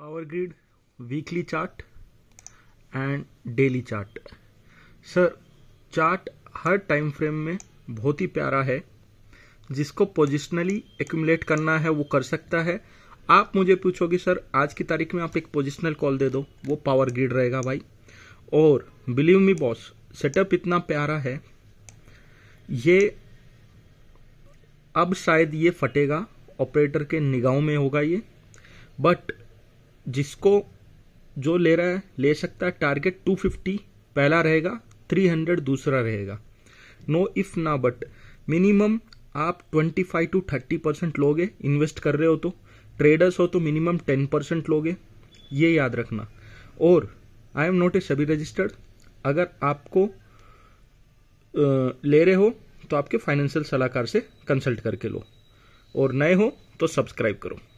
power Grid weekly chart and daily chart sir chart हर time frame में बहुत ही प्यारा है जिसको पोजिशनली एक्यूमलेट करना है वो कर सकता है आप मुझे पूछोगे सर आज की तारीख में आप एक पोजिशनल कॉल दे दो वो पावर ग्रिड रहेगा भाई और बिलीव मी बॉस सेटअप इतना प्यारा है ये अब शायद ये फटेगा ऑपरेटर के निगाहों में होगा ये बट जिसको जो ले रहा है ले सकता है टारगेट 250 पहला रहेगा 300 दूसरा रहेगा नो इफ ना बट मिनिमम आप 25 टू थर्टी परसेंट लोगे इन्वेस्ट कर रहे हो तो ट्रेडर्स हो तो मिनिमम 10 परसेंट लोगे ये याद रखना और आई एम नॉट ए सभी रजिस्टर्ड अगर आपको ले रहे हो तो आपके फाइनेंशियल सलाहकार से कंसल्ट करके लो और नए हो तो सब्सक्राइब करो